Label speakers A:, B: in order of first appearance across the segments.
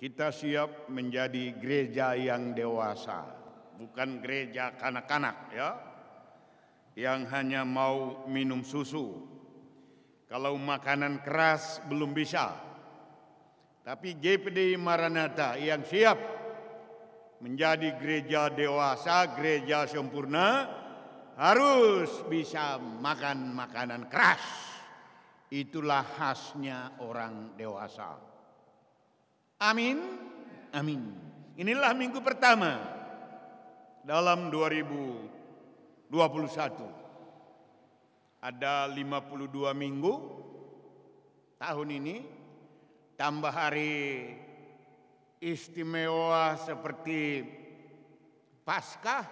A: Kita siap menjadi gereja yang dewasa, bukan gereja kanak-kanak ya. Yang hanya mau minum susu. Kalau makanan keras belum bisa. Tapi GPD Maranatha yang siap menjadi gereja dewasa, gereja sempurna harus bisa makan makanan keras. Itulah khasnya orang dewasa. Amin. Amin. Inilah minggu pertama dalam 2021. Ada 52 minggu tahun ini tambah hari istimewa seperti Paskah.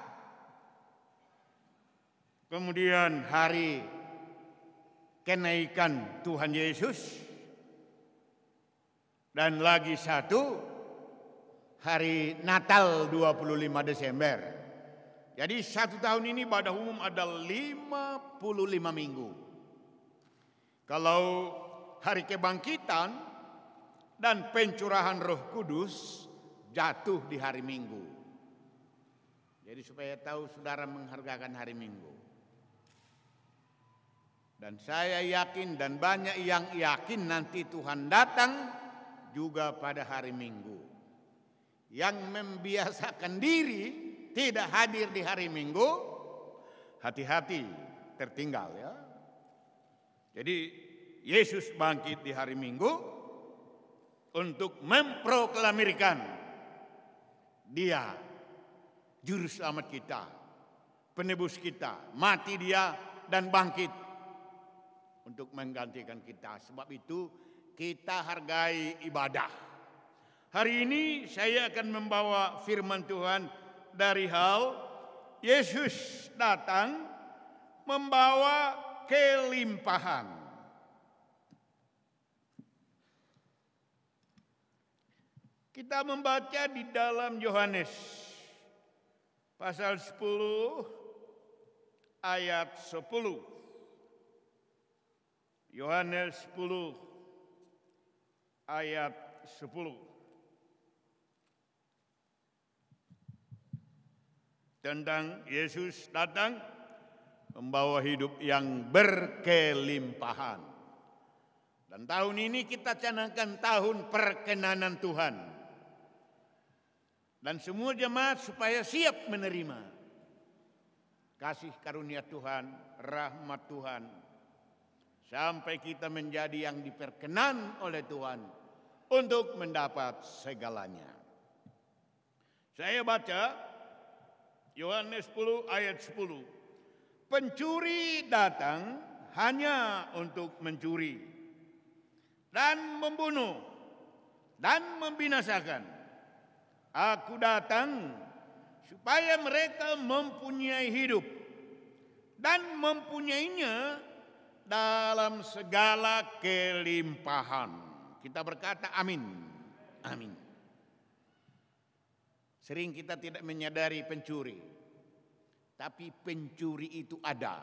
A: Kemudian hari kenaikan Tuhan Yesus dan lagi satu hari Natal 25 Desember. Jadi satu tahun ini pada umum ada 55 minggu. Kalau hari kebangkitan dan pencurahan roh kudus jatuh di hari minggu. Jadi supaya tahu saudara menghargakan hari minggu. Dan saya yakin dan banyak yang yakin nanti Tuhan datang juga pada hari Minggu. Yang membiasakan diri tidak hadir di hari Minggu, hati-hati tertinggal ya. Jadi Yesus bangkit di hari Minggu untuk memproklamirkan dia juru selamat kita, penebus kita, mati dia dan bangkit untuk menggantikan kita. Sebab itu kita hargai ibadah. Hari ini saya akan membawa firman Tuhan dari hal Yesus datang membawa kelimpahan. Kita membaca di dalam Yohanes pasal 10 ayat 10. Yohanes 10 ayat 10. Tentang Yesus datang membawa hidup yang berkelimpahan. Dan tahun ini kita canangkan tahun perkenanan Tuhan. Dan semua jemaat supaya siap menerima kasih karunia Tuhan, rahmat Tuhan. Sampai kita menjadi yang diperkenan oleh Tuhan untuk mendapat segalanya. Saya baca Yohanes 10 ayat 10. Pencuri datang hanya untuk mencuri dan membunuh dan membinasakan. Aku datang supaya mereka mempunyai hidup dan mempunyainya dalam segala kelimpahan. Kita berkata amin. Amin. Sering kita tidak menyadari pencuri. Tapi pencuri itu ada.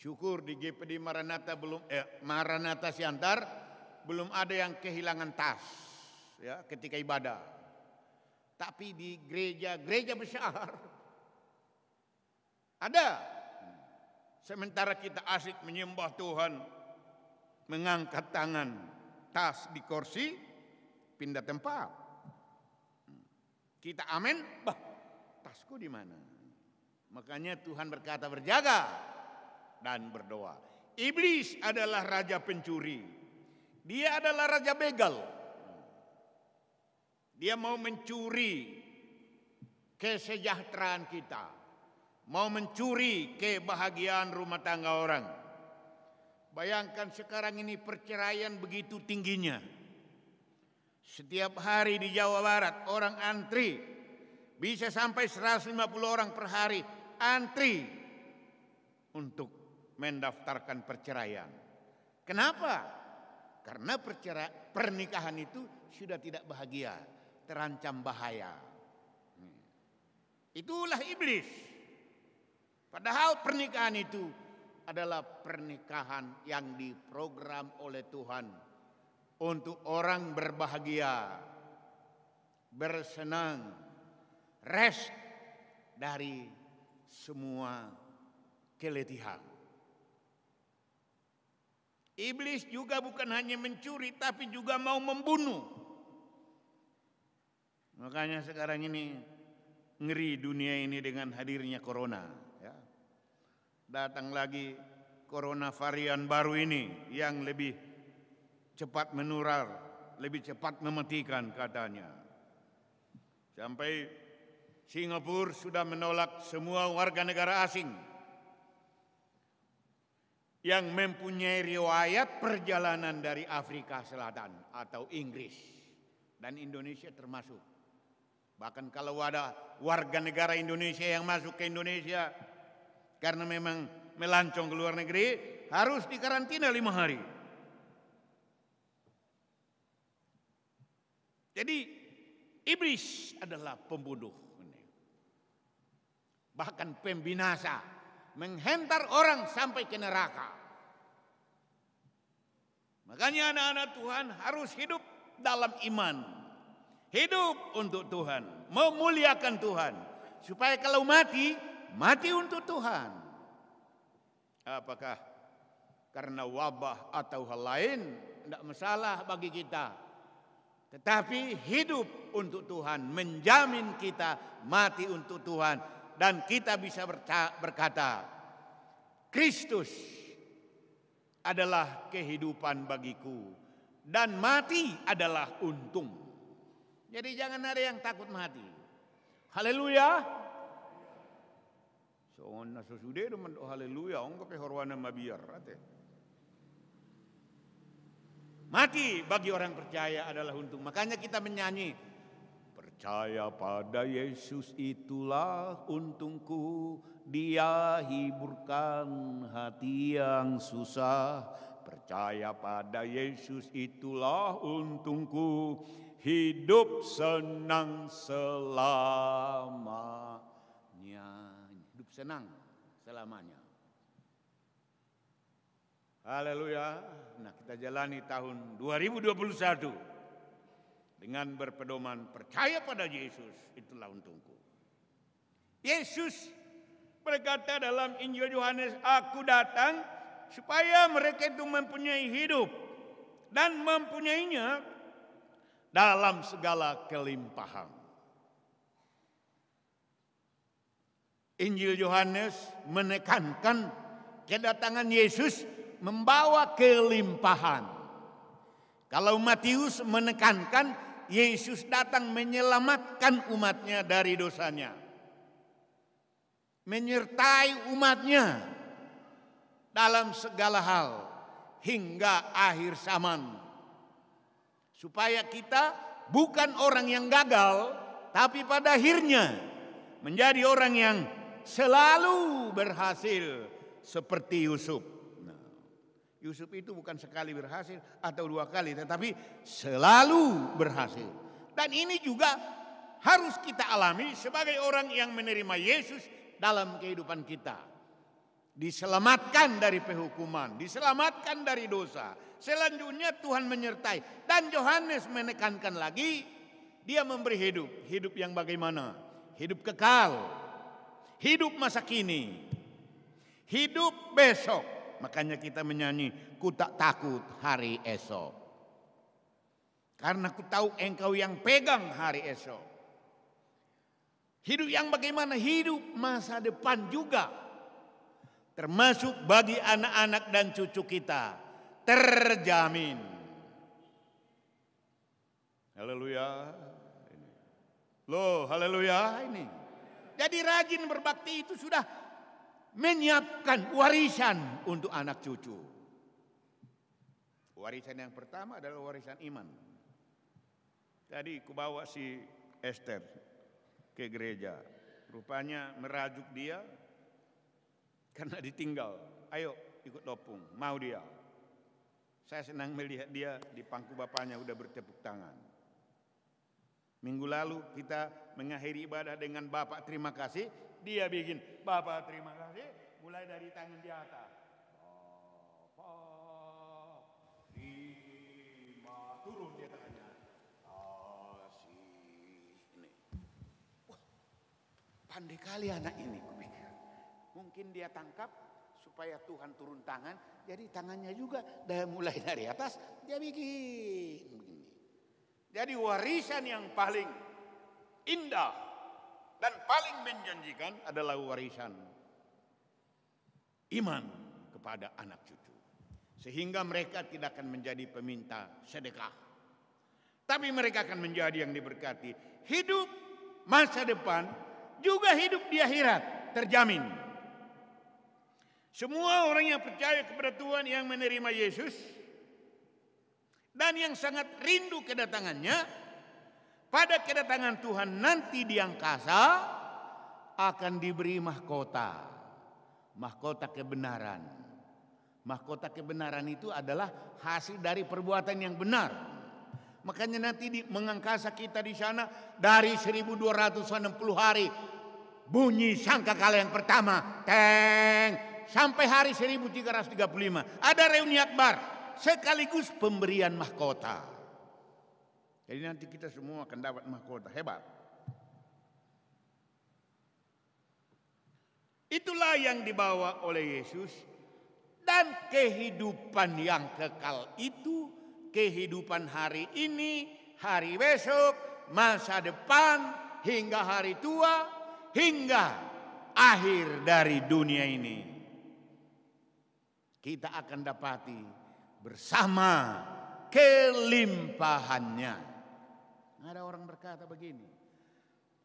A: Syukur di GPD Maranata belum eh, Maranata Siantar belum ada yang kehilangan tas ya ketika ibadah. Tapi di gereja-gereja besar ada Sementara kita asyik menyembah Tuhan, mengangkat tangan, tas di kursi, pindah tempat. Kita amin, bah, tasku di mana? Makanya Tuhan berkata berjaga dan berdoa. Iblis adalah raja pencuri. Dia adalah raja begal. Dia mau mencuri kesejahteraan kita mau mencuri kebahagiaan rumah tangga orang. Bayangkan sekarang ini perceraian begitu tingginya. Setiap hari di Jawa Barat orang antri bisa sampai 150 orang per hari antri untuk mendaftarkan perceraian. Kenapa? Karena percera pernikahan itu sudah tidak bahagia, terancam bahaya. Hmm. Itulah iblis. Padahal pernikahan itu adalah pernikahan yang diprogram oleh Tuhan untuk orang berbahagia, bersenang, rest dari semua keletihan. Iblis juga bukan hanya mencuri tapi juga mau membunuh. Makanya sekarang ini ngeri dunia ini dengan hadirnya corona datang lagi corona varian baru ini yang lebih cepat menular, lebih cepat mematikan katanya. Sampai Singapura sudah menolak semua warga negara asing yang mempunyai riwayat perjalanan dari Afrika Selatan atau Inggris dan Indonesia termasuk. Bahkan kalau ada warga negara Indonesia yang masuk ke Indonesia, karena memang melancong ke luar negeri harus dikarantina lima hari. Jadi iblis adalah pembunuh. Bahkan pembinasa. Menghentar orang sampai ke neraka. Makanya anak-anak Tuhan harus hidup dalam iman. Hidup untuk Tuhan. Memuliakan Tuhan. Supaya kalau mati mati untuk Tuhan. Apakah karena wabah atau hal lain tidak masalah bagi kita. Tetapi hidup untuk Tuhan menjamin kita mati untuk Tuhan dan kita bisa berkata Kristus adalah kehidupan bagiku dan mati adalah untung. Jadi jangan ada yang takut mati. Haleluya. So on na so sude do haleluya on ko horwana mabiar ate. Mati bagi orang percaya adalah untung. Makanya kita menyanyi Percaya pada Yesus itulah untungku Dia hiburkan hati yang susah Percaya pada Yesus itulah untungku Hidup senang selamanya senang selamanya. Haleluya. Nah, kita jalani tahun 2021 dengan berpedoman percaya pada Yesus, itulah untungku. Yesus berkata dalam Injil Yohanes, "Aku datang supaya mereka itu mempunyai hidup dan mempunyainya dalam segala kelimpahan." Injil Yohanes menekankan kedatangan Yesus membawa kelimpahan. Kalau Matius menekankan Yesus datang menyelamatkan umatnya dari dosanya. Menyertai umatnya dalam segala hal hingga akhir zaman. Supaya kita bukan orang yang gagal tapi pada akhirnya menjadi orang yang selalu berhasil seperti Yusuf. Nah, Yusuf itu bukan sekali berhasil atau dua kali, tetapi selalu berhasil. Dan ini juga harus kita alami sebagai orang yang menerima Yesus dalam kehidupan kita. Diselamatkan dari penghukuman, diselamatkan dari dosa. Selanjutnya Tuhan menyertai. Dan Yohanes menekankan lagi, dia memberi hidup. Hidup yang bagaimana? Hidup kekal hidup masa kini, hidup besok. Makanya kita menyanyi, ku tak takut hari esok. Karena ku tahu engkau yang pegang hari esok. Hidup yang bagaimana? Hidup masa depan juga. Termasuk bagi anak-anak dan cucu kita. Terjamin. Haleluya. Loh, haleluya ini. Jadi rajin berbakti itu sudah menyiapkan warisan untuk anak cucu. Warisan yang pertama adalah warisan iman. Tadi kubawa si Esther ke gereja. Rupanya merajuk dia karena ditinggal. Ayo ikut dopung, mau dia. Saya senang melihat dia di pangku bapaknya udah bertepuk tangan. Minggu lalu kita mengakhiri ibadah dengan Bapak terima kasih. Dia bikin Bapak terima kasih mulai dari tangan di atas. Bapak terima turun dia tangannya. Kasih ini. Wah, pandai kali anak ini kupikir. Mungkin dia tangkap supaya Tuhan turun tangan. Jadi tangannya juga dari mulai dari atas dia bikin jadi warisan yang paling indah dan paling menjanjikan adalah warisan iman kepada anak cucu. Sehingga mereka tidak akan menjadi peminta sedekah. Tapi mereka akan menjadi yang diberkati. Hidup masa depan juga hidup di akhirat terjamin. Semua orang yang percaya kepada Tuhan yang menerima Yesus dan yang sangat rindu kedatangannya pada kedatangan Tuhan nanti di angkasa akan diberi mahkota. Mahkota kebenaran. Mahkota kebenaran itu adalah hasil dari perbuatan yang benar. Makanya nanti di mengangkasa kita di sana dari 1260 hari bunyi sangka sangkakala yang pertama, teng sampai hari 1335 ada reuni akbar sekaligus pemberian mahkota. Jadi nanti kita semua akan dapat mahkota. Hebat. Itulah yang dibawa oleh Yesus dan kehidupan yang kekal itu kehidupan hari ini, hari besok, masa depan hingga hari tua, hingga akhir dari dunia ini. Kita akan dapati bersama kelimpahannya. Ada orang berkata begini,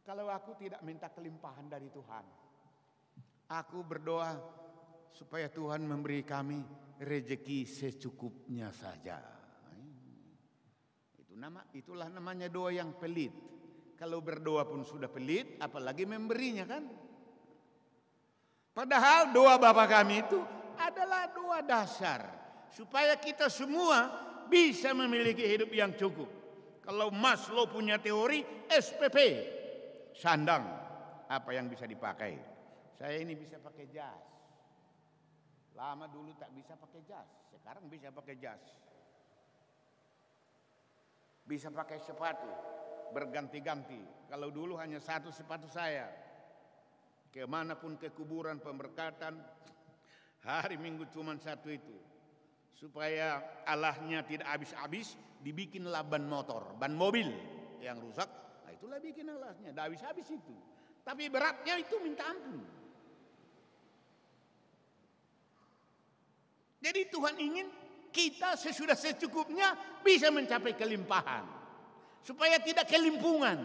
A: kalau aku tidak minta kelimpahan dari Tuhan, aku berdoa supaya Tuhan memberi kami rejeki secukupnya saja. Itu nama itulah namanya doa yang pelit. Kalau berdoa pun sudah pelit, apalagi memberinya kan? Padahal doa bapak kami itu adalah doa dasar supaya kita semua bisa memiliki hidup yang cukup. Kalau Maslow punya teori SPP, sandang, apa yang bisa dipakai? Saya ini bisa pakai jas. Lama dulu tak bisa pakai jas, sekarang bisa pakai jas. Bisa pakai sepatu, berganti-ganti. Kalau dulu hanya satu sepatu saya. Kemanapun ke kuburan pemberkatan, hari minggu cuma satu itu supaya Allahnya tidak habis-habis dibikin laban motor, ban mobil yang rusak. Nah itulah bikin Allahnya, tidak habis-habis itu. Tapi beratnya itu minta ampun. Jadi Tuhan ingin kita sesudah secukupnya bisa mencapai kelimpahan. Supaya tidak kelimpungan.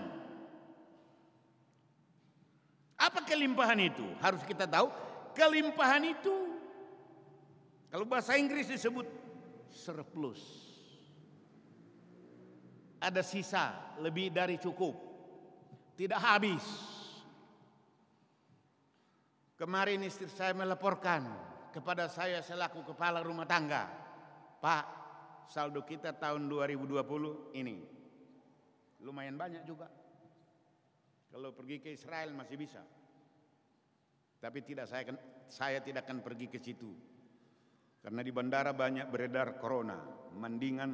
A: Apa kelimpahan itu? Harus kita tahu. Kelimpahan itu kalau bahasa Inggris disebut surplus. Ada sisa lebih dari cukup. Tidak habis. Kemarin istri saya melaporkan kepada saya selaku kepala rumah tangga. Pak, saldo kita tahun 2020 ini. Lumayan banyak juga. Kalau pergi ke Israel masih bisa. Tapi tidak saya saya tidak akan pergi ke situ karena di bandara banyak beredar corona, mendingan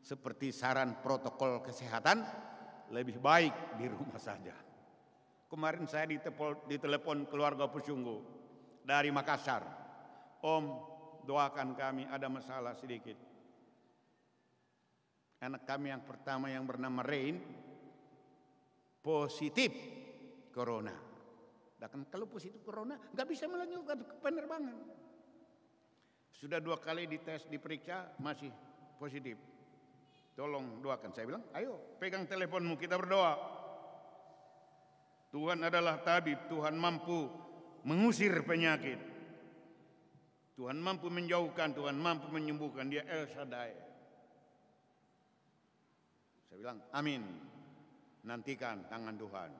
A: seperti saran protokol kesehatan lebih baik di rumah saja. Kemarin saya ditelepon keluarga Pusunggu dari Makassar. Om, doakan kami ada masalah sedikit. Anak kami yang pertama yang bernama Rain positif corona. Dan kalau positif corona nggak bisa melanjutkan penerbangan. Sudah dua kali dites, diperiksa, masih positif. Tolong doakan. Saya bilang, ayo pegang teleponmu, kita berdoa. Tuhan adalah tabib, Tuhan mampu mengusir penyakit. Tuhan mampu menjauhkan, Tuhan mampu menyembuhkan. Dia El Shaddai. Saya bilang, amin. Nantikan tangan Tuhan.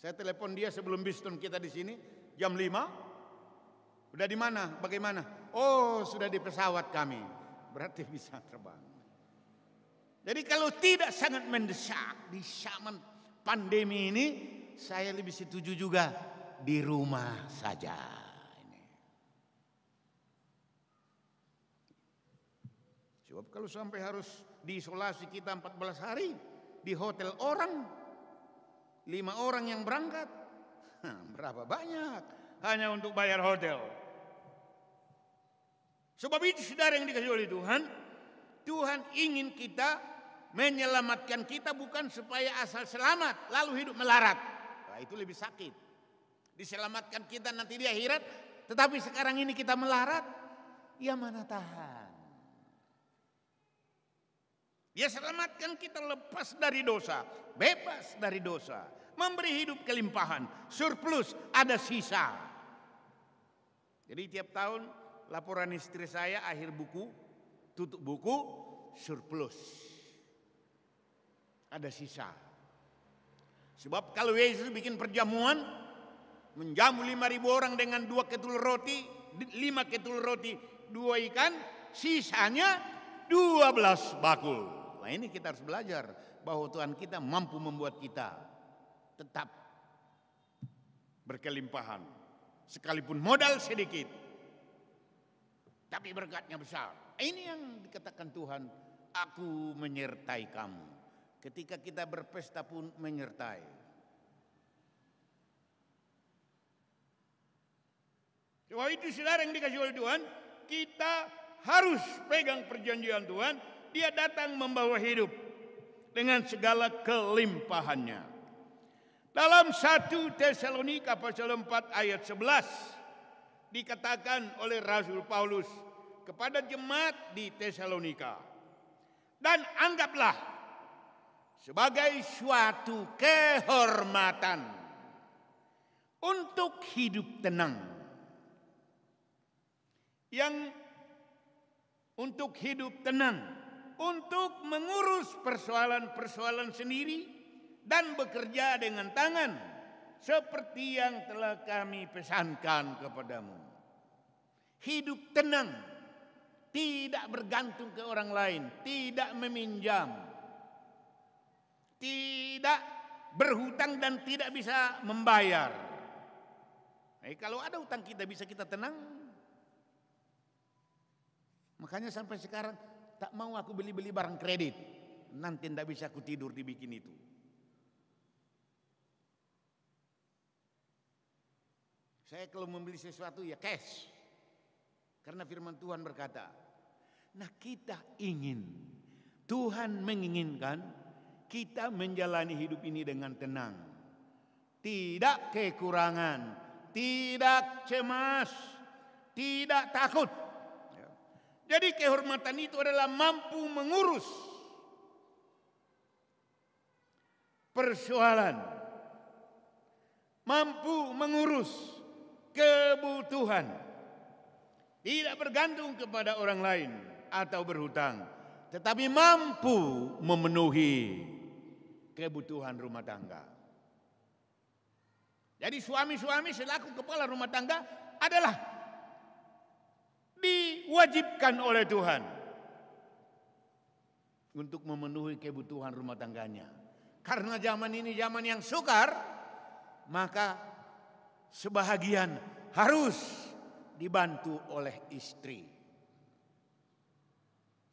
A: Saya telepon dia sebelum bistun kita di sini, jam 5. Udah di mana? Bagaimana? Oh, sudah di pesawat kami. Berarti bisa terbang. Jadi kalau tidak sangat mendesak di zaman pandemi ini, saya lebih setuju juga di rumah saja. Sebab kalau sampai harus diisolasi kita 14 hari di hotel orang, lima orang yang berangkat, berapa banyak hanya untuk bayar hotel. Sebab itu saudara yang dikasih oleh Tuhan, Tuhan ingin kita menyelamatkan kita bukan supaya asal selamat lalu hidup melarat. Nah, itu lebih sakit. Diselamatkan kita nanti di akhirat, tetapi sekarang ini kita melarat, ya mana tahan. Dia ya, selamatkan kita lepas dari dosa, bebas dari dosa, memberi hidup kelimpahan, surplus, ada sisa. Jadi tiap tahun laporan istri saya akhir buku, tutup buku, surplus. Ada sisa. Sebab kalau Yesus bikin perjamuan, menjamu lima ribu orang dengan dua ketul roti, lima ketul roti, dua ikan, sisanya dua belas bakul. Nah ini kita harus belajar bahwa Tuhan kita mampu membuat kita tetap berkelimpahan. Sekalipun modal sedikit, tapi berkatnya besar. Ini yang dikatakan Tuhan, aku menyertai kamu. Ketika kita berpesta pun menyertai. Sebab itu saudara yang dikasih oleh Tuhan, kita harus pegang perjanjian Tuhan. Dia datang membawa hidup dengan segala kelimpahannya. Dalam 1 Tesalonika pasal 4 ayat 11 dikatakan oleh Rasul Paulus kepada jemaat di Tesalonika. Dan anggaplah sebagai suatu kehormatan untuk hidup tenang. Yang untuk hidup tenang, untuk mengurus persoalan-persoalan sendiri dan bekerja dengan tangan seperti yang telah kami pesankan kepadamu hidup tenang, tidak bergantung ke orang lain, tidak meminjam, tidak berhutang dan tidak bisa membayar. Eh, kalau ada hutang kita bisa kita tenang. Makanya sampai sekarang tak mau aku beli-beli barang kredit. Nanti tidak bisa aku tidur dibikin itu. Saya kalau membeli sesuatu ya cash. Karena firman Tuhan berkata, nah kita ingin, Tuhan menginginkan kita menjalani hidup ini dengan tenang. Tidak kekurangan, tidak cemas, tidak takut. Ya. Jadi kehormatan itu adalah mampu mengurus persoalan, mampu mengurus kebutuhan tidak bergantung kepada orang lain atau berhutang, tetapi mampu memenuhi kebutuhan rumah tangga. Jadi suami-suami selaku kepala rumah tangga adalah diwajibkan oleh Tuhan untuk memenuhi kebutuhan rumah tangganya. Karena zaman ini zaman yang sukar, maka sebahagian harus dibantu oleh istri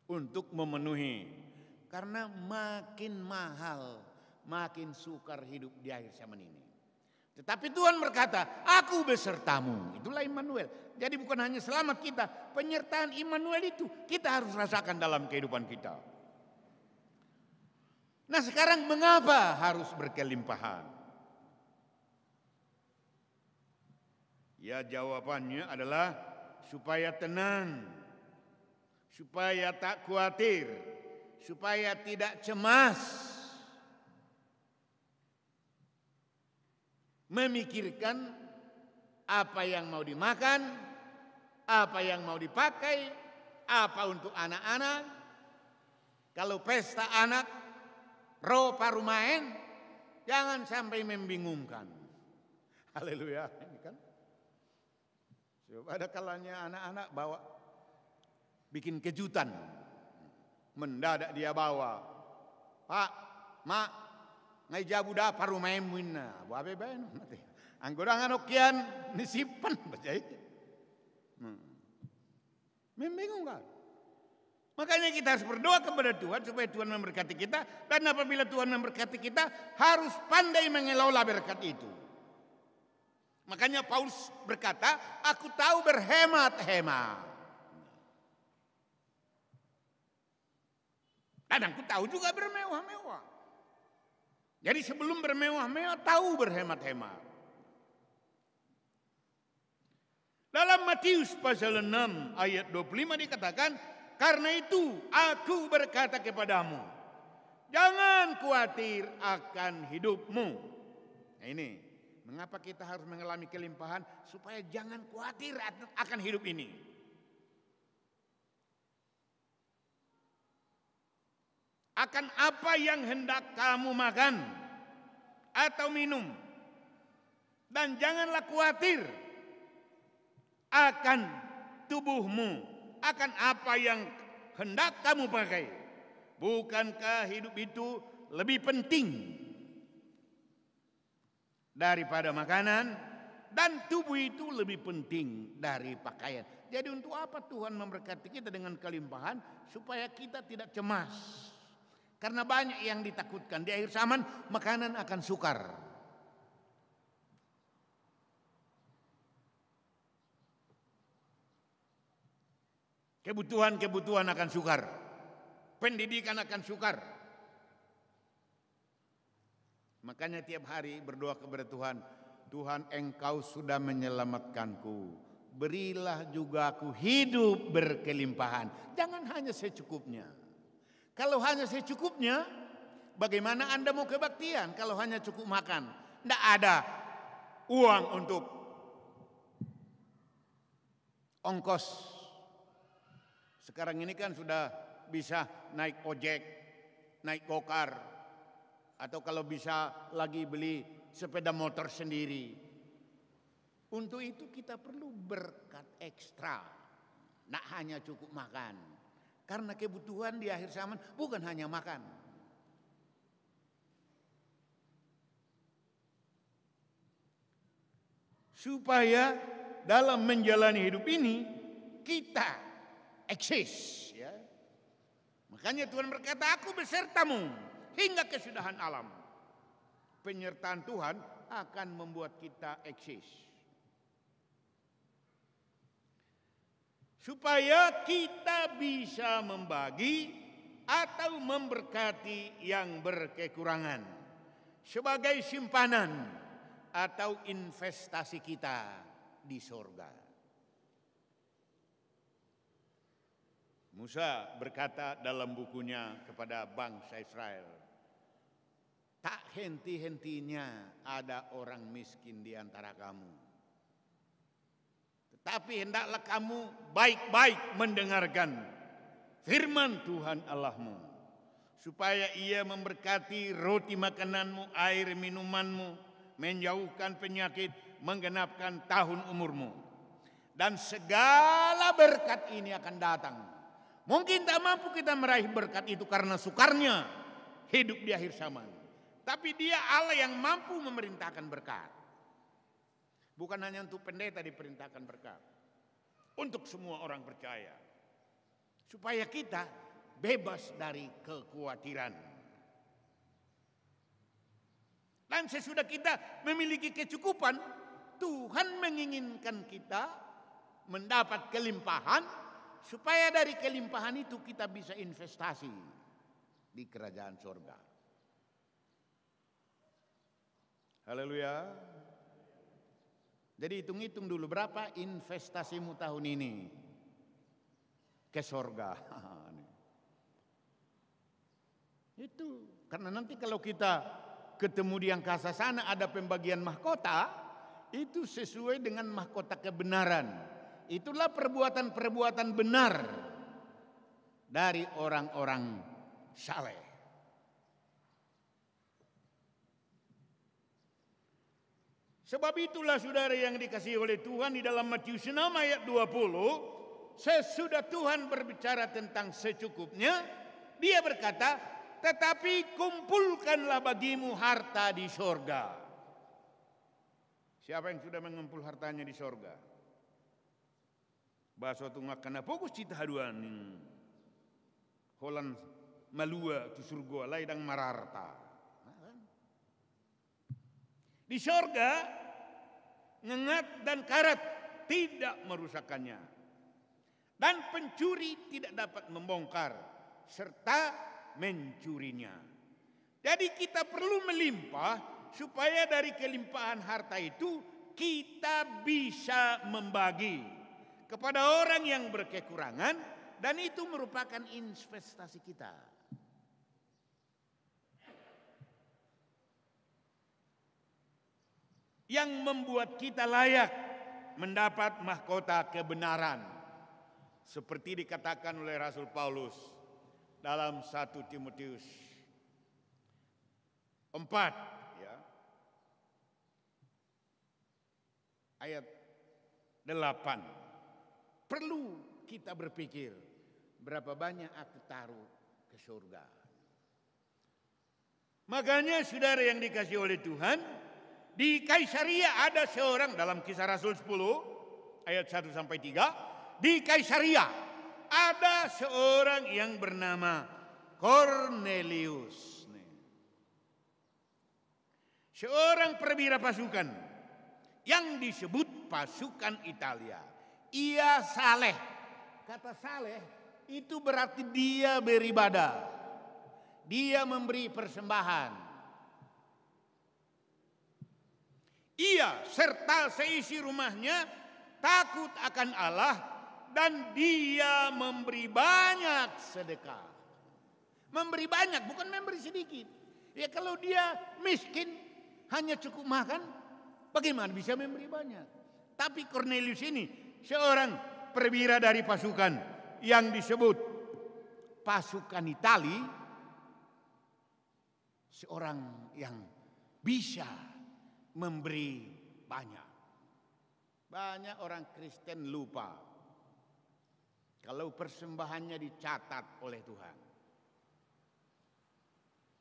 A: untuk memenuhi karena makin mahal makin sukar hidup di akhir zaman ini. Tetapi Tuhan berkata, aku besertamu. Itulah Immanuel. Jadi bukan hanya selamat kita, penyertaan Immanuel itu kita harus rasakan dalam kehidupan kita. Nah sekarang mengapa harus berkelimpahan? Ya jawabannya adalah supaya tenang, supaya tak khawatir, supaya tidak cemas. Memikirkan apa yang mau dimakan, apa yang mau dipakai, apa untuk anak-anak. Kalau pesta anak, roh parumain, jangan sampai membingungkan. Haleluya. Coba ada kalanya anak-anak bawa bikin kejutan. Mendadak dia bawa. Pak, Mak, ngai dah paru main buah Babe bain. Anggurangan okian nisimpan baca hmm. Membingung kan? Makanya kita harus berdoa kepada Tuhan supaya Tuhan memberkati kita dan apabila Tuhan memberkati kita harus pandai mengelola berkat itu. Makanya Paulus berkata, aku tahu berhemat-hemat. Dan aku tahu juga bermewah-mewah. Jadi sebelum bermewah-mewah tahu berhemat-hemat. Dalam Matius pasal 6 ayat 25 dikatakan, karena itu aku berkata kepadamu, jangan khawatir akan hidupmu. Nah ini, Mengapa kita harus mengalami kelimpahan? Supaya jangan khawatir akan hidup ini. Akan apa yang hendak kamu makan atau minum. Dan janganlah khawatir akan tubuhmu, akan apa yang hendak kamu pakai. Bukankah hidup itu lebih penting daripada makanan dan tubuh itu lebih penting dari pakaian. Jadi untuk apa Tuhan memberkati kita dengan kelimpahan supaya kita tidak cemas. Karena banyak yang ditakutkan di akhir zaman makanan akan sukar. Kebutuhan-kebutuhan akan sukar. Pendidikan akan sukar. Makanya tiap hari berdoa kepada Tuhan, Tuhan engkau sudah menyelamatkanku. Berilah juga aku hidup berkelimpahan. Jangan hanya secukupnya. Kalau hanya secukupnya, bagaimana Anda mau kebaktian kalau hanya cukup makan? Tidak ada uang untuk ongkos. Sekarang ini kan sudah bisa naik ojek, naik gokar, atau kalau bisa lagi beli sepeda motor sendiri. Untuk itu kita perlu berkat ekstra. Nak hanya cukup makan. Karena kebutuhan di akhir zaman bukan hanya makan. Supaya dalam menjalani hidup ini kita eksis ya. Makanya Tuhan berkata aku besertamu hingga kesudahan alam. Penyertaan Tuhan akan membuat kita eksis. Supaya kita bisa membagi atau memberkati yang berkekurangan sebagai simpanan atau investasi kita di sorga. Musa berkata dalam bukunya kepada bangsa Israel, Tak henti-hentinya ada orang miskin di antara kamu. Tetapi hendaklah kamu baik-baik mendengarkan firman Tuhan Allahmu. Supaya ia memberkati roti makananmu, air minumanmu, menjauhkan penyakit, menggenapkan tahun umurmu. Dan segala berkat ini akan datang. Mungkin tak mampu kita meraih berkat itu karena sukarnya hidup di akhir zaman. Tapi dia Allah yang mampu memerintahkan berkat. Bukan hanya untuk pendeta diperintahkan berkat. Untuk semua orang percaya. Supaya kita bebas dari kekhawatiran. Dan sesudah kita memiliki kecukupan, Tuhan menginginkan kita mendapat kelimpahan supaya dari kelimpahan itu kita bisa investasi di kerajaan surga. Haleluya. Jadi hitung-hitung dulu berapa investasimu tahun ini ke sorga. Itu karena nanti kalau kita ketemu di angkasa sana ada pembagian mahkota itu sesuai dengan mahkota kebenaran. Itulah perbuatan-perbuatan benar dari orang-orang saleh. Sebab itulah saudara yang dikasih oleh Tuhan di dalam Matius 6 ayat 20. Sesudah Tuhan berbicara tentang secukupnya. Dia berkata, tetapi kumpulkanlah bagimu harta di sorga. Siapa yang sudah mengumpul hartanya di sorga? Bahasa tunggak kena fokus cita haduan. Holland malua tu surga laidang mararta. Nah, kan? Di sorga nyengat dan karat tidak merusakannya. Dan pencuri tidak dapat membongkar serta mencurinya. Jadi kita perlu melimpah supaya dari kelimpahan harta itu kita bisa membagi kepada orang yang berkekurangan dan itu merupakan investasi kita. yang membuat kita layak mendapat mahkota kebenaran. Seperti dikatakan oleh Rasul Paulus dalam 1 Timotius 4 ya. Ayat 8. Perlu kita berpikir berapa banyak aku taruh ke surga. Makanya saudara yang dikasih oleh Tuhan, di Kaisaria ada seorang dalam kisah Rasul 10 ayat 1 sampai 3. Di Kaisaria ada seorang yang bernama Cornelius. Seorang perwira pasukan yang disebut pasukan Italia. Ia saleh. Kata saleh itu berarti dia beribadah. Dia memberi persembahan ia serta seisi rumahnya takut akan Allah dan dia memberi banyak sedekah. Memberi banyak bukan memberi sedikit. Ya kalau dia miskin hanya cukup makan bagaimana bisa memberi banyak? Tapi Cornelius ini seorang perwira dari pasukan yang disebut pasukan Itali seorang yang bisa memberi banyak. Banyak orang Kristen lupa kalau persembahannya dicatat oleh Tuhan.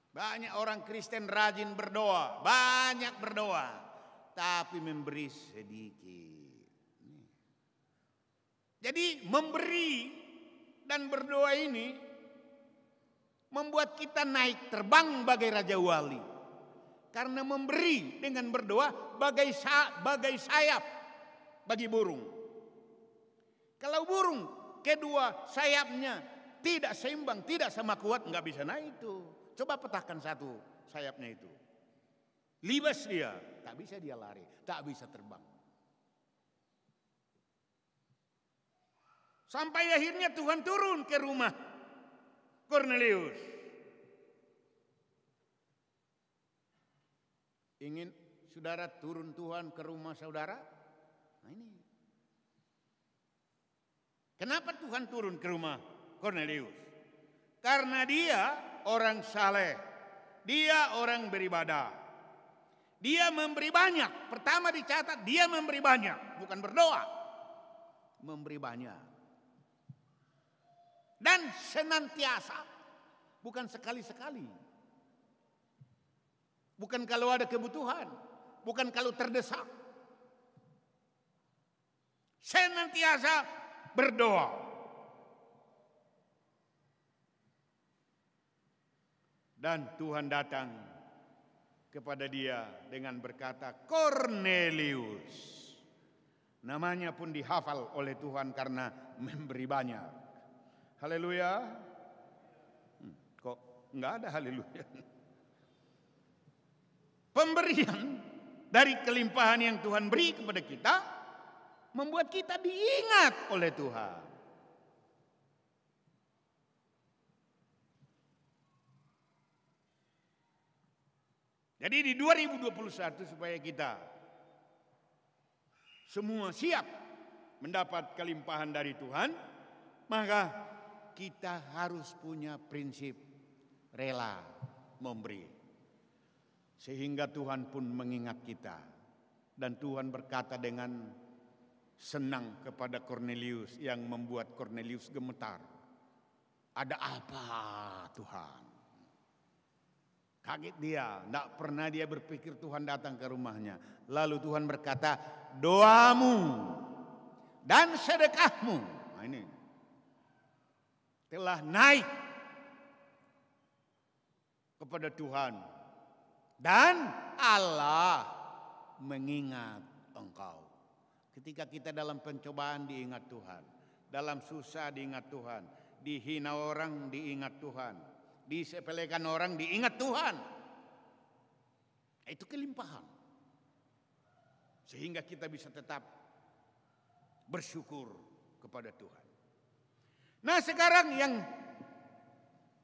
A: Banyak orang Kristen rajin berdoa, banyak berdoa, tapi memberi sedikit. Jadi memberi dan berdoa ini membuat kita naik terbang bagai Raja Wali. Karena memberi dengan berdoa bagai sa bagai sayap bagi burung. Kalau burung kedua sayapnya tidak seimbang, tidak sama kuat, nggak bisa naik itu. Coba petakan satu sayapnya itu. Libas dia, tak bisa dia lari, tak bisa terbang. Sampai akhirnya Tuhan turun ke rumah Cornelius. Ingin saudara turun Tuhan ke rumah saudara? Nah ini. Kenapa Tuhan turun ke rumah Cornelius? Karena dia orang saleh. Dia orang beribadah. Dia memberi banyak. Pertama dicatat dia memberi banyak, bukan berdoa. Memberi banyak. Dan senantiasa, bukan sekali-sekali. Bukan kalau ada kebutuhan. Bukan kalau terdesak. Senantiasa berdoa. Dan Tuhan datang kepada dia dengan berkata, Cornelius. Namanya pun dihafal oleh Tuhan karena memberi banyak. Haleluya. Hmm, kok nggak ada haleluya? Pemberian dari kelimpahan yang Tuhan beri kepada kita membuat kita diingat oleh Tuhan. Jadi di 2021 supaya kita semua siap mendapat kelimpahan dari Tuhan, maka kita harus punya prinsip rela memberi. Sehingga Tuhan pun mengingat kita. Dan Tuhan berkata dengan senang kepada Cornelius yang membuat Cornelius gemetar. Ada apa Tuhan? Kaget dia, tidak pernah dia berpikir Tuhan datang ke rumahnya. Lalu Tuhan berkata, doamu dan sedekahmu. Nah ini telah naik kepada Tuhan dan Allah mengingat engkau. Ketika kita dalam pencobaan diingat Tuhan. Dalam susah diingat Tuhan. Dihina orang diingat Tuhan. Disepelekan orang diingat Tuhan. Itu kelimpahan. Sehingga kita bisa tetap bersyukur kepada Tuhan. Nah sekarang yang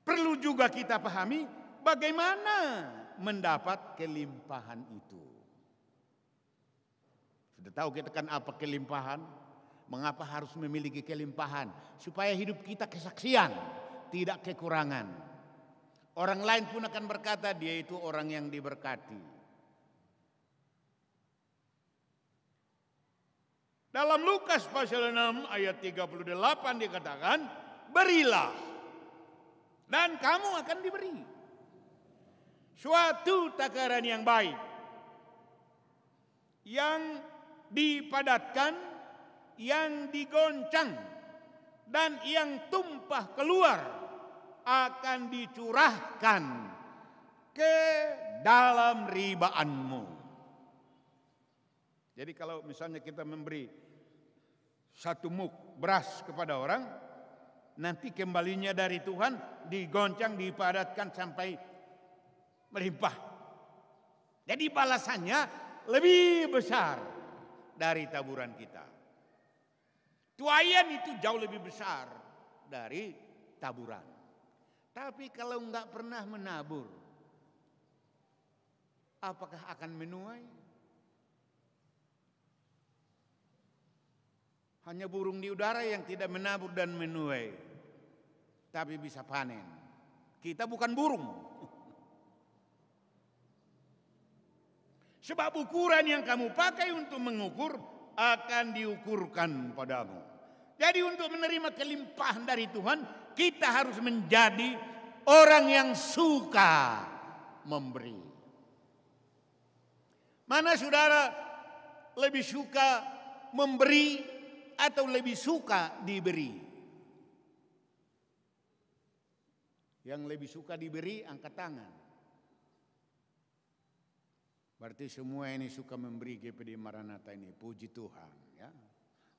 A: perlu juga kita pahami bagaimana mendapat kelimpahan itu. Sudah tahu kita kan apa kelimpahan? Mengapa harus memiliki kelimpahan? Supaya hidup kita kesaksian, tidak kekurangan. Orang lain pun akan berkata dia itu orang yang diberkati. Dalam Lukas pasal 6 ayat 38 dikatakan, "Berilah dan kamu akan diberi." suatu takaran yang baik yang dipadatkan, yang digoncang dan yang tumpah keluar akan dicurahkan ke dalam ribaanmu. Jadi kalau misalnya kita memberi satu muk beras kepada orang, nanti kembalinya dari Tuhan digoncang, dipadatkan sampai melimpah. Jadi balasannya lebih besar dari taburan kita. Tuayan itu jauh lebih besar dari taburan. Tapi kalau nggak pernah menabur, apakah akan menuai? Hanya burung di udara yang tidak menabur dan menuai. Tapi bisa panen. Kita bukan burung. Sebab ukuran yang kamu pakai untuk mengukur akan diukurkan padamu. Jadi untuk menerima kelimpahan dari Tuhan, kita harus menjadi orang yang suka memberi. Mana saudara lebih suka memberi atau lebih suka diberi? Yang lebih suka diberi angkat tangan. Berarti semua ini suka memberi GPD Maranatha ini. Puji Tuhan. ya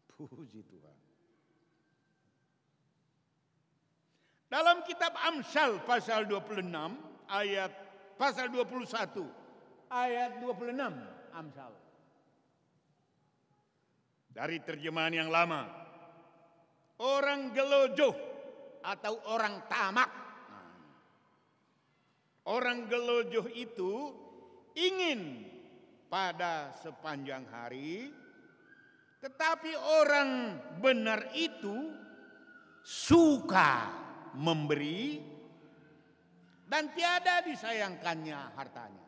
A: Puji Tuhan. Dalam kitab Amsal pasal 26 ayat pasal 21 ayat 26 Amsal. Dari terjemahan yang lama. Orang gelojoh atau orang tamak. Nah. Orang gelojoh itu ingin pada sepanjang hari, tetapi orang benar itu suka memberi dan tiada disayangkannya hartanya.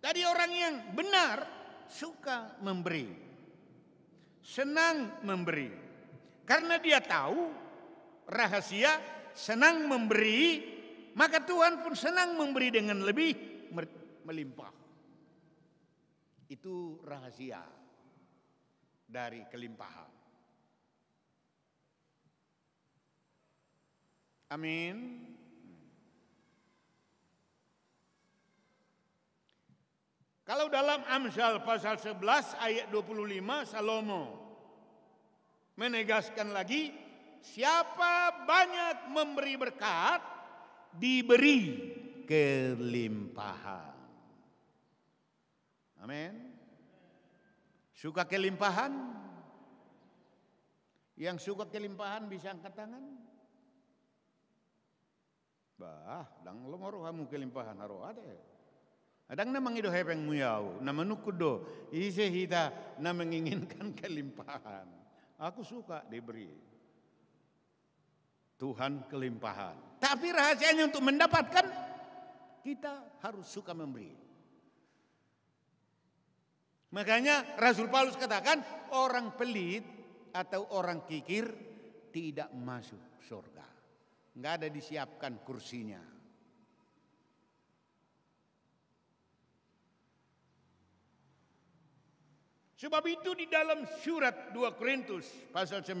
A: Tadi orang yang benar suka memberi, senang memberi, karena dia tahu rahasia senang memberi maka Tuhan pun senang memberi dengan lebih melimpah. Itu rahasia dari kelimpahan. Amin. Kalau dalam Amsal pasal 11 ayat 25 Salomo menegaskan lagi siapa banyak memberi berkat diberi kelimpahan. Amin. Suka kelimpahan? Yang suka kelimpahan bisa angkat tangan? Bah, dang lomoro kamu kelimpahan haro ada. Adang namang ido hepeng muyau, nama nukudo, isi hita na menginginkan kelimpahan. Aku suka diberi. Tuhan kelimpahan. Tapi rahasianya untuk mendapatkan kita harus suka memberi. Makanya Rasul Paulus katakan orang pelit atau orang kikir tidak masuk surga. Enggak ada disiapkan kursinya. Sebab itu di dalam surat 2 Korintus pasal 9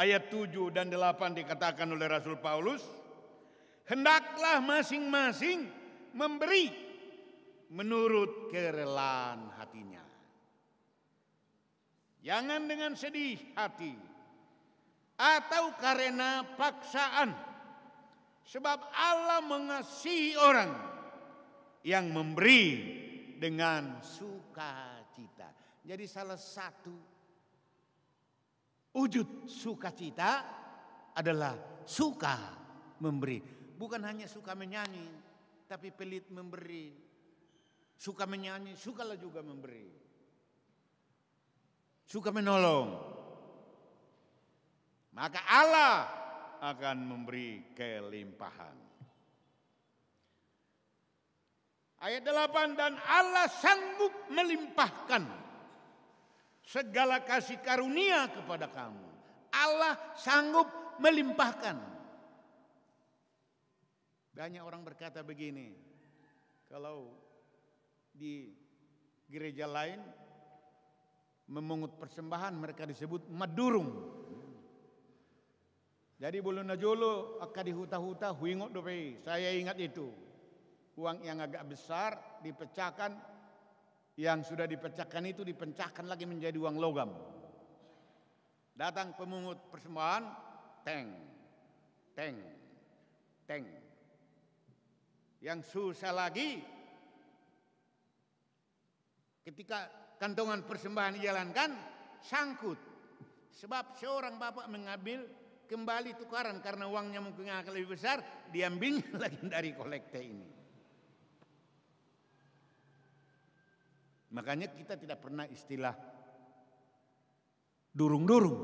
A: ayat 7 dan 8 dikatakan oleh Rasul Paulus, hendaklah masing-masing memberi menurut kerelaan hatinya. Jangan dengan sedih hati atau karena paksaan. Sebab Allah mengasihi orang yang memberi dengan sukacita. Jadi salah satu Wujud sukacita adalah suka memberi. Bukan hanya suka menyanyi, tapi pelit memberi. Suka menyanyi, sukalah juga memberi. Suka menolong. Maka Allah akan memberi kelimpahan. Ayat 8 dan Allah sanggup melimpahkan segala kasih karunia kepada kamu. Allah sanggup melimpahkan. Banyak orang berkata begini, kalau di gereja lain memungut persembahan mereka disebut madurung. Jadi bulu najolo akan dihuta-huta huingot dope. Saya ingat itu. Uang yang agak besar dipecahkan yang sudah dipecahkan itu dipecahkan lagi menjadi uang logam. Datang pemungut persembahan, teng, teng, teng. Yang susah lagi, ketika kantongan persembahan dijalankan, sangkut. Sebab seorang bapak mengambil kembali tukaran karena uangnya mungkin akan lebih besar, diambilnya lagi dari kolekte ini. Makanya kita tidak pernah istilah durung-durung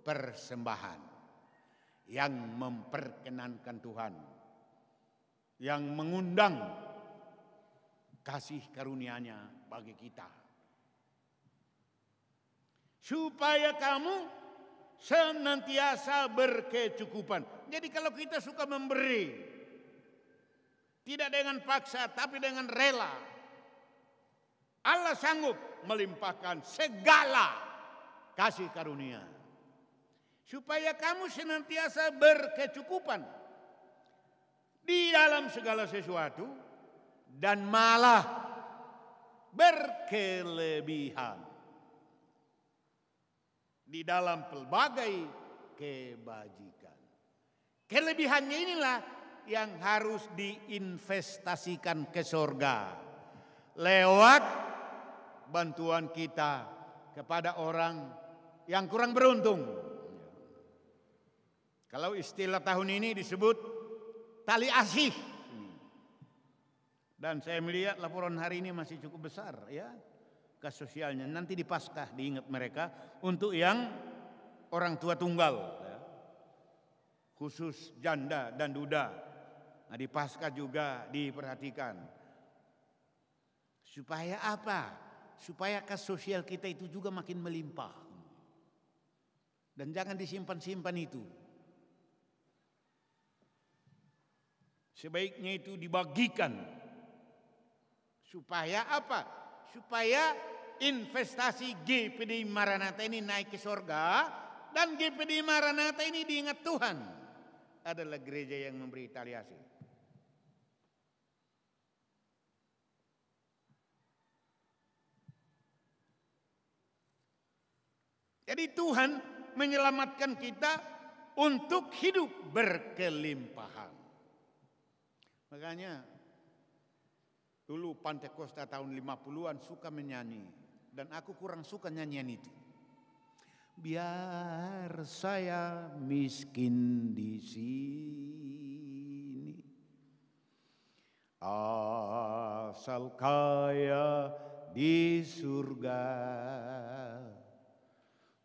A: persembahan yang memperkenankan Tuhan yang mengundang kasih karunia-Nya bagi kita supaya kamu senantiasa berkecukupan. Jadi kalau kita suka memberi tidak dengan paksa tapi dengan rela Allah sanggup melimpahkan segala kasih karunia. Supaya kamu senantiasa berkecukupan di dalam segala sesuatu dan malah berkelebihan di dalam pelbagai kebajikan. Kelebihannya inilah yang harus diinvestasikan ke sorga lewat bantuan kita kepada orang yang kurang beruntung. Kalau istilah tahun ini disebut tali asih. Dan saya melihat laporan hari ini masih cukup besar ya ke sosialnya. Nanti di Paskah diingat mereka untuk yang orang tua tunggal ya. Khusus janda dan duda. Nah, di Paskah juga diperhatikan. Supaya apa? supaya kas sosial kita itu juga makin melimpah. Dan jangan disimpan-simpan itu. Sebaiknya itu dibagikan. Supaya apa? Supaya investasi GPD Maranatha ini naik ke sorga dan GPD Maranatha ini diingat Tuhan adalah gereja yang memberi tali Jadi Tuhan menyelamatkan kita untuk hidup berkelimpahan. Makanya dulu Pantekosta tahun 50-an suka menyanyi dan aku kurang suka nyanyian itu. Biar saya miskin di sini. Asal kaya di surga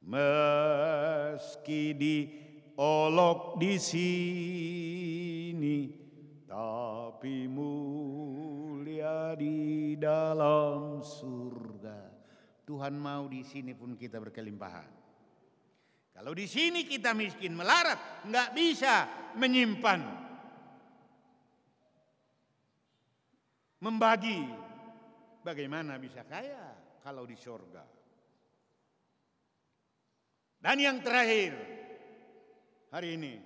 A: meski diolok di sini tapi mulia di dalam surga. Tuhan mau di sini pun kita berkelimpahan. Kalau di sini kita miskin melarat, nggak bisa menyimpan, membagi. Bagaimana bisa kaya kalau di surga? Dan yang terakhir, hari ini,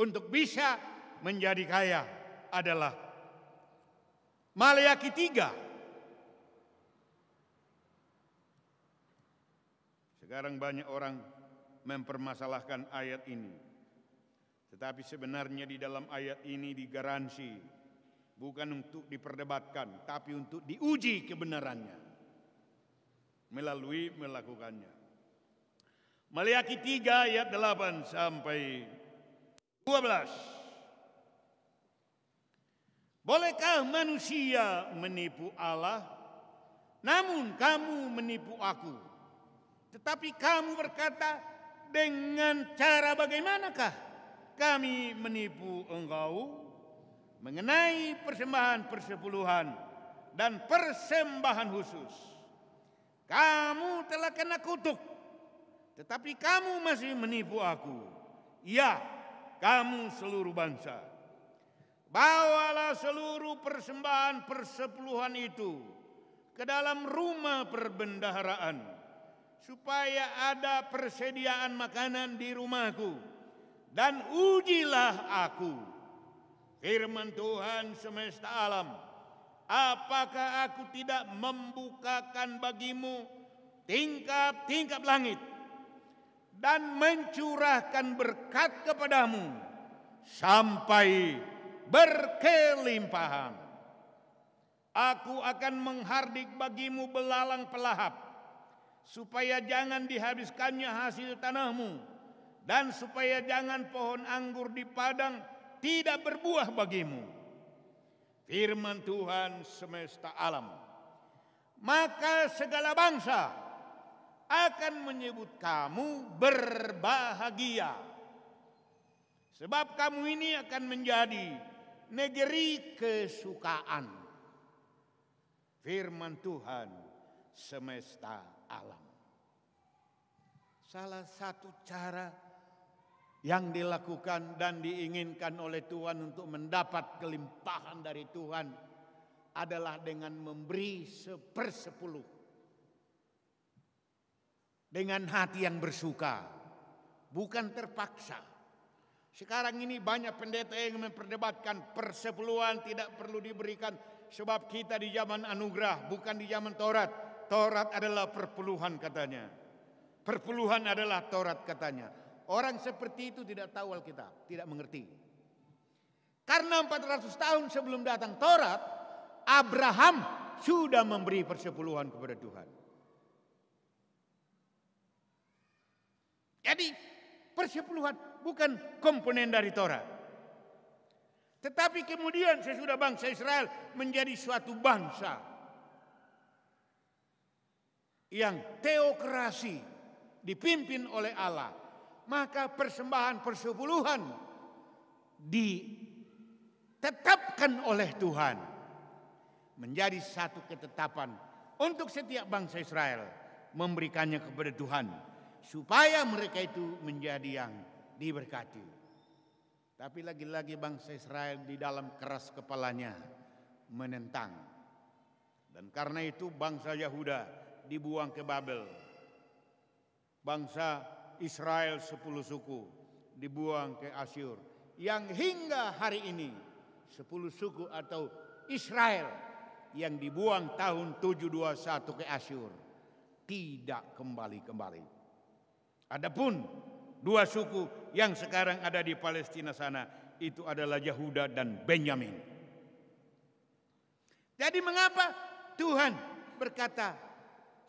A: untuk bisa menjadi kaya adalah Malayaki tiga. Sekarang banyak orang mempermasalahkan ayat ini. Tetapi sebenarnya di dalam ayat ini digaransi bukan untuk diperdebatkan, tapi untuk diuji kebenarannya melalui melakukannya. Maliaki 3 ayat 8 sampai 12. Bolehkah manusia menipu Allah? Namun kamu menipu aku. Tetapi kamu berkata, dengan cara bagaimanakah kami menipu engkau? Mengenai persembahan persepuluhan dan persembahan khusus. Kamu telah kena kutuk tetapi kamu masih menipu aku. Ya, kamu seluruh bangsa. Bawalah seluruh persembahan persepuluhan itu ke dalam rumah perbendaharaan supaya ada persediaan makanan di rumahku dan ujilah aku firman Tuhan semesta alam apakah aku tidak membukakan bagimu tingkap-tingkap langit dan mencurahkan berkat kepadamu sampai berkelimpahan. Aku akan menghardik bagimu belalang pelahap supaya jangan dihabiskannya hasil tanahmu dan supaya jangan pohon anggur di padang tidak berbuah bagimu. Firman Tuhan semesta alam. Maka segala bangsa akan menyebut kamu berbahagia. Sebab kamu ini akan menjadi negeri kesukaan. Firman Tuhan semesta alam. Salah satu cara yang dilakukan dan diinginkan oleh Tuhan untuk mendapat kelimpahan dari Tuhan adalah dengan memberi sepersepuluh dengan hati yang bersuka, bukan terpaksa. Sekarang ini banyak pendeta yang memperdebatkan persepuluhan tidak perlu diberikan sebab kita di zaman anugerah bukan di zaman Taurat. Taurat adalah perpuluhan katanya. Perpuluhan adalah Taurat katanya. Orang seperti itu tidak tahu Alkitab, tidak mengerti. Karena 400 tahun sebelum datang Taurat, Abraham sudah memberi persepuluhan kepada Tuhan. Jadi persepuluhan bukan komponen dari Torah. Tetapi kemudian sesudah bangsa Israel menjadi suatu bangsa yang teokrasi dipimpin oleh Allah, maka persembahan persepuluhan ditetapkan oleh Tuhan menjadi satu ketetapan untuk setiap bangsa Israel memberikannya kepada Tuhan supaya mereka itu menjadi yang diberkati. Tapi lagi-lagi bangsa Israel di dalam keras kepalanya menentang. Dan karena itu bangsa Yahuda dibuang ke Babel. Bangsa Israel sepuluh suku dibuang ke Asyur. Yang hingga hari ini sepuluh suku atau Israel yang dibuang tahun 721 ke Asyur tidak kembali-kembali. Adapun dua suku yang sekarang ada di Palestina sana itu adalah Yahuda dan Benyamin. Jadi mengapa Tuhan berkata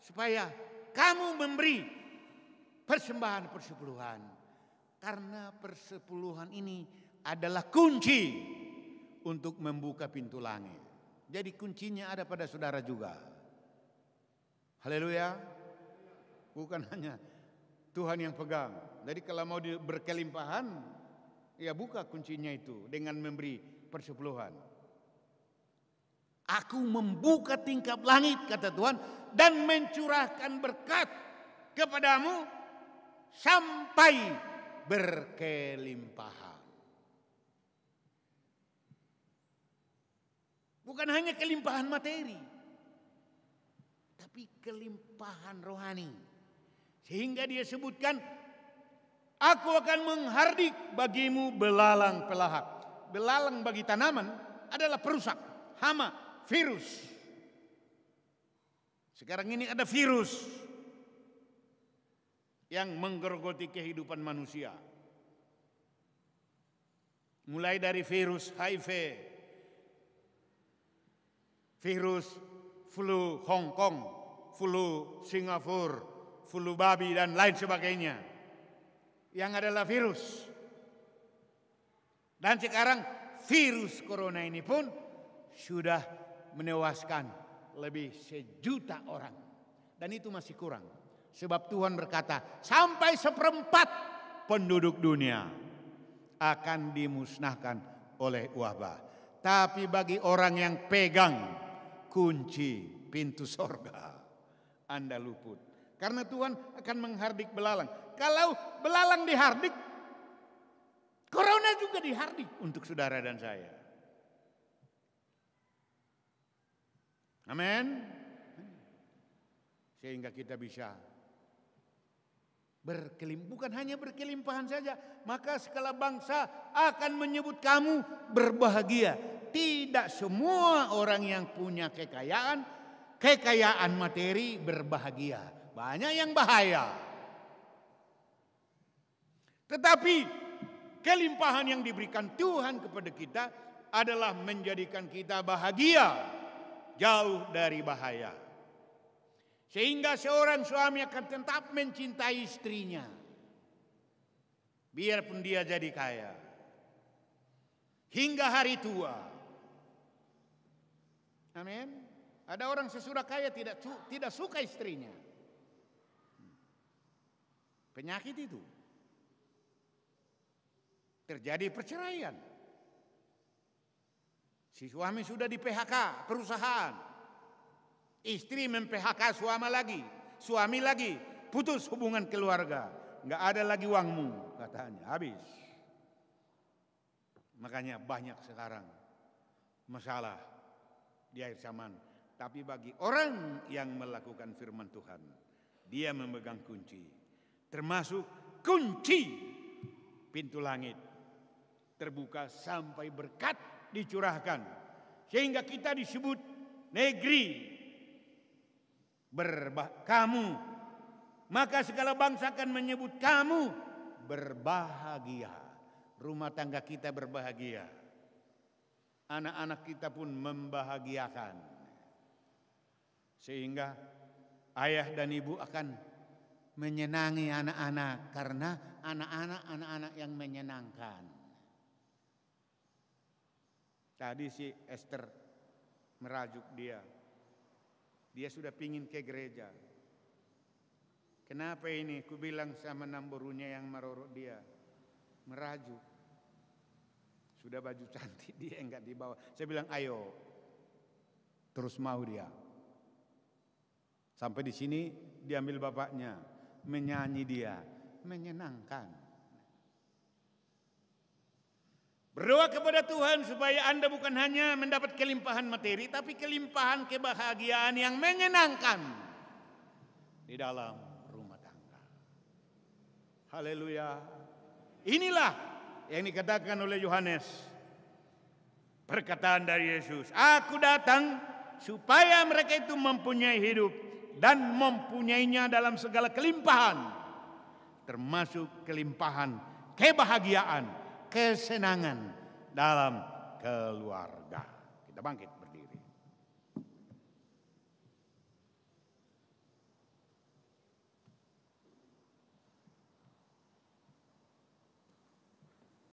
A: supaya kamu memberi persembahan persepuluhan karena persepuluhan ini adalah kunci untuk membuka pintu langit. Jadi kuncinya ada pada saudara juga. Haleluya. Bukan hanya Tuhan yang pegang. Jadi kalau mau berkelimpahan, ya buka kuncinya itu dengan memberi persepuluhan. Aku membuka tingkap langit kata Tuhan dan mencurahkan berkat kepadamu sampai berkelimpahan. Bukan hanya kelimpahan materi, tapi kelimpahan rohani. Sehingga dia sebutkan, aku akan menghardik bagimu belalang pelahap. Belalang bagi tanaman adalah perusak, hama, virus. Sekarang ini ada virus yang menggerogoti kehidupan manusia. Mulai dari virus HIV, virus flu Hong Kong, flu Singapura, flu babi dan lain sebagainya. Yang adalah virus. Dan sekarang virus corona ini pun sudah menewaskan lebih sejuta orang. Dan itu masih kurang. Sebab Tuhan berkata sampai seperempat penduduk dunia akan dimusnahkan oleh wabah. Tapi bagi orang yang pegang kunci pintu sorga, Anda luput karena Tuhan akan menghardik belalang. Kalau belalang dihardik, corona juga dihardik untuk saudara dan saya. Amin. Sehingga kita bisa berkelim bukan hanya berkelimpahan saja, maka segala bangsa akan menyebut kamu berbahagia. Tidak semua orang yang punya kekayaan, kekayaan materi berbahagia banyak yang bahaya. Tetapi kelimpahan yang diberikan Tuhan kepada kita adalah menjadikan kita bahagia jauh dari bahaya. Sehingga seorang suami akan tetap mencintai istrinya. Biarpun dia jadi kaya. Hingga hari tua. Amin. Ada orang sesudah kaya tidak tidak suka istrinya. Penyakit itu. Terjadi perceraian. Si suami sudah di PHK perusahaan. Istri mem-PHK suami lagi. Suami lagi. Putus hubungan keluarga. Nggak ada lagi uangmu katanya. Habis. Makanya banyak sekarang masalah di akhir zaman. Tapi bagi orang yang melakukan firman Tuhan, dia memegang kunci termasuk kunci pintu langit terbuka sampai berkat dicurahkan sehingga kita disebut negeri berbah kamu maka segala bangsa akan menyebut kamu berbahagia rumah tangga kita berbahagia anak-anak kita pun membahagiakan sehingga ayah dan ibu akan menyenangi anak-anak karena anak-anak anak-anak yang menyenangkan. Tadi si Esther merajuk dia. Dia sudah pingin ke gereja. Kenapa ini? Ku bilang sama namburunya yang merorok dia. Merajuk. Sudah baju cantik dia enggak dibawa. Saya bilang ayo. Terus mau dia. Sampai di sini diambil bapaknya menyanyi dia, menyenangkan. Berdoa kepada Tuhan supaya Anda bukan hanya mendapat kelimpahan materi, tapi kelimpahan kebahagiaan yang menyenangkan di dalam rumah tangga. Haleluya. Inilah yang dikatakan oleh Yohanes. Perkataan dari Yesus, "Aku datang supaya mereka itu mempunyai hidup dan mempunyainya dalam segala kelimpahan termasuk kelimpahan kebahagiaan kesenangan dalam keluarga kita bangkit